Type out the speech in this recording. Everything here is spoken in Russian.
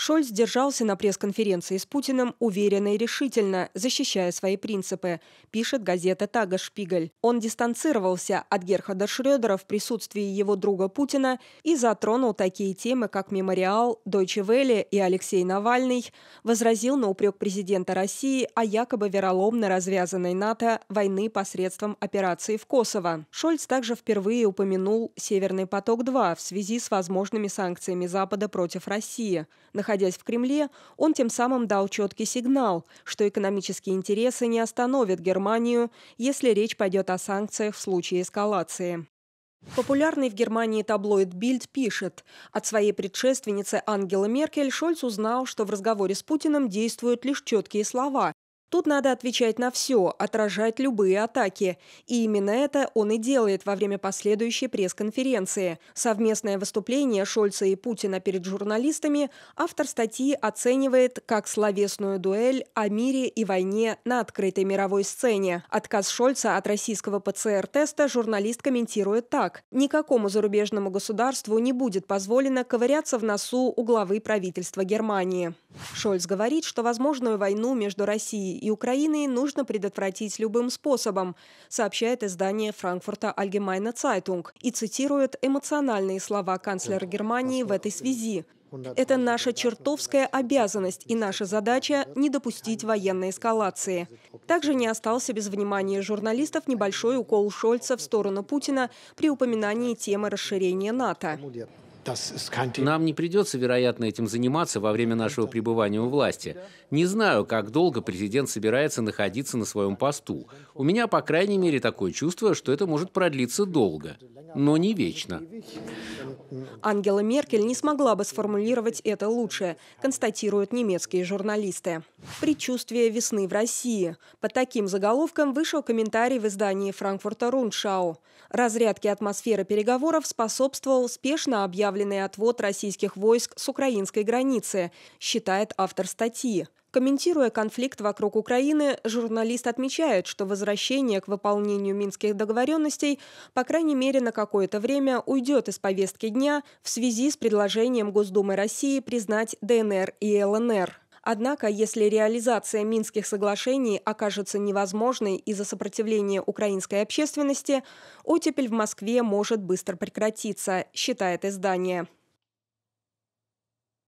Шольц держался на пресс-конференции с Путиным уверенно и решительно, защищая свои принципы, пишет газета «Тагашпигель». Он дистанцировался от Герхарда Шрёдера в присутствии его друга Путина и затронул такие темы, как «Мемориал», «Дойче Велли» и Алексей Навальный, возразил на упрек президента России о якобы вероломно развязанной НАТО войны посредством операции в Косово. Шольц также впервые упомянул «Северный поток-2» в связи с возможными санкциями Запада против России – Находясь в Кремле, он тем самым дал четкий сигнал, что экономические интересы не остановят Германию, если речь пойдет о санкциях в случае эскалации. Популярный в Германии таблоид «Бильд» пишет, от своей предшественницы Ангелы Меркель Шольц узнал, что в разговоре с Путиным действуют лишь четкие слова, Тут надо отвечать на все, отражать любые атаки. И именно это он и делает во время последующей пресс-конференции. Совместное выступление Шольца и Путина перед журналистами автор статьи оценивает как словесную дуэль о мире и войне на открытой мировой сцене. Отказ Шольца от российского ПЦР-теста журналист комментирует так. Никакому зарубежному государству не будет позволено ковыряться в носу у главы правительства Германии. Шольц говорит, что возможную войну между Россией и Украины нужно предотвратить любым способом, сообщает издание Франкфурта Allgemeine Zeitung и цитирует эмоциональные слова канцлера Германии в этой связи. Это наша чертовская обязанность и наша задача не допустить военной эскалации. Также не остался без внимания журналистов небольшой укол Шольца в сторону Путина при упоминании темы расширения НАТО. Нам не придется, вероятно, этим заниматься во время нашего пребывания у власти. Не знаю, как долго президент собирается находиться на своем посту. У меня, по крайней мере, такое чувство, что это может продлиться долго, но не вечно. Ангела Меркель не смогла бы сформулировать это лучше, констатируют немецкие журналисты. Предчувствие весны в России. Под таким заголовком вышел комментарий в издании Франкфурта Руншау. Разрядке атмосферы переговоров способствовал успешно объявленный отвод российских войск с украинской границы, считает автор статьи. Комментируя конфликт вокруг Украины, журналист отмечает, что возвращение к выполнению минских договоренностей, по крайней мере, на какое-то время уйдет из повестки дня в связи с предложением Госдумы России признать ДНР и ЛНР. Однако, если реализация Минских соглашений окажется невозможной из-за сопротивления украинской общественности, оттепель в Москве может быстро прекратиться, считает издание.